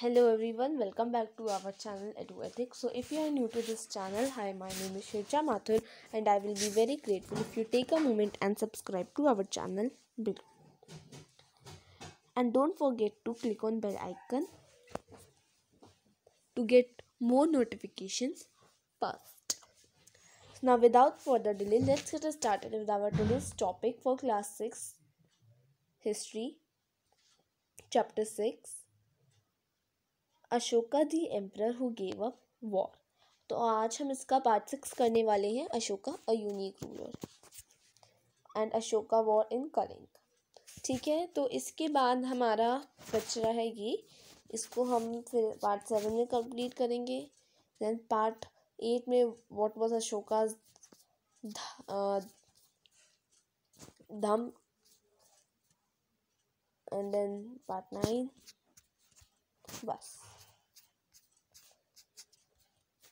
hello everyone welcome back to our channel eduethics so if you are new to this channel hi my name is shirja mathur and i will be very grateful if you take a moment and subscribe to our channel below and don't forget to click on bell icon to get more notifications first now without further delay let's get started with our today's topic for class 6 history chapter 6 Ashoka the emperor who gave up war तो आज हम इसका part six करने वाले हैं Ashoka a unique ruler and Ashoka war in Kalinga ठीक है तो इसके बाद हमारा बच रहा है ये इसको हम फिर पार्ट सेवन में कंप्लीट करेंगे देन पार्ट एट में what was Ashoka Dhamma and then part nine बस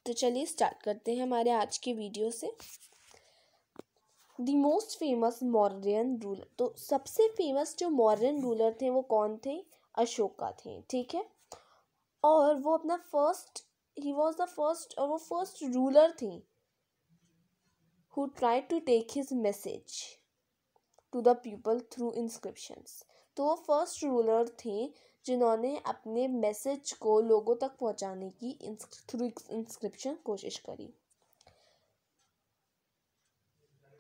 तो चलिए स्टार्ट करते हैं हमारे आज के वीडियो से the most famous Mauryan ruler तो सबसे फेमस जो मौर्यन रूलर थे वो कौन थे अशोका थे ठीक है और वो अपना फर्स्ट ही वॉज द फर्स्ट और वो फर्स्ट रूलर थे who try to take his message to the people through inscriptions तो वो फर्स्ट रूलर थे जिन्होंने अपने मैसेज को लोगों तक पहुंचाने की थ्रू इंस्क्रिप्शन कोशिश करी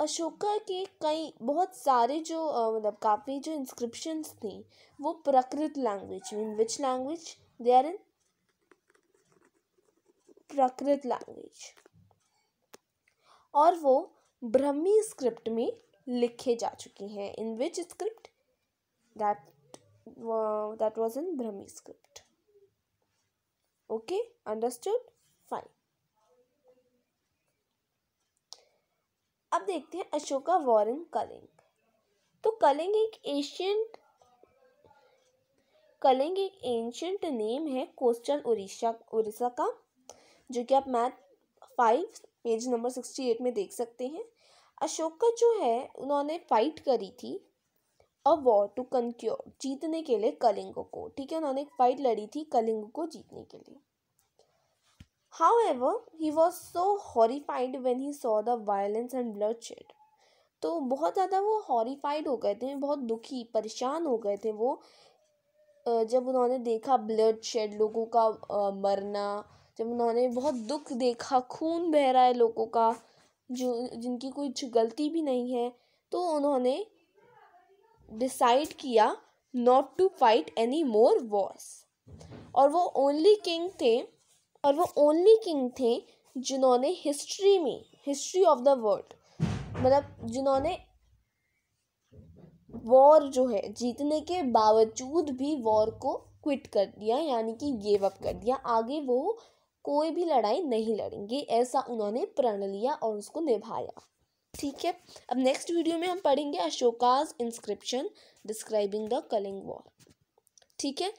अशोका के कई बहुत सारे जो मतलब काफ़ी जो इंस्क्रिप्शंस थी वो Prakrit language mean which language they are in Prakrit language और वो ब्रह्मी स्क्रिप्ट में लिखे जा चुकी हैं in which script that uh, that was in Brahmi script. Okay, understood? Fine. अब देखते हैं अशोका वॉरेन कलिंग तो कलिंग एक एशियंट कलिंग एक एंशंट नेम है कोस्टल उड़ीसा उड़ीसा का जो कि आप math five page number sixty eight में देख सकते हैं अशोका जो है उन्होंने फाइट करी थी अ वॉर टू कंक्योर जीतने के लिए कलिंगो को ठीक है उन्होंने एक फाइट लड़ी थी कलिंगो को जीतने के लिए however he was so horrified when he saw the violence and bloodshed तो बहुत ज़्यादा वो हॉरीफाइड हो गए थे बहुत दुखी परेशान हो गए थे वो जब उन्होंने देखा ब्लड शेड लोगों का मरना जब उन्होंने बहुत दुख देखा खून बह रहा है लोगों का जो जिनकी कुछ गलती भी नहीं है तो उन्होंने डिसाइड किया not to fight any more wars और वो ओनली किंग थे और वो ओनली किंग थे जिन्होंने हिस्ट्री में हिस्ट्री ऑफ द वर्ल्ड मतलब जिन्होंने वॉर जो है जीतने के बावजूद भी वॉर को क्विट कर दिया यानी कि गेव अप कर दिया आगे वो कोई भी लड़ाई नहीं लड़ेंगे ऐसा उन्होंने प्रण लिया और उसको निभाया ठीक है अब नेक्स्ट वीडियो में हम पढ़ेंगे Ashoka's inscription describing the Kalinga war ठीक है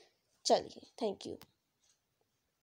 चलिए थैंक यू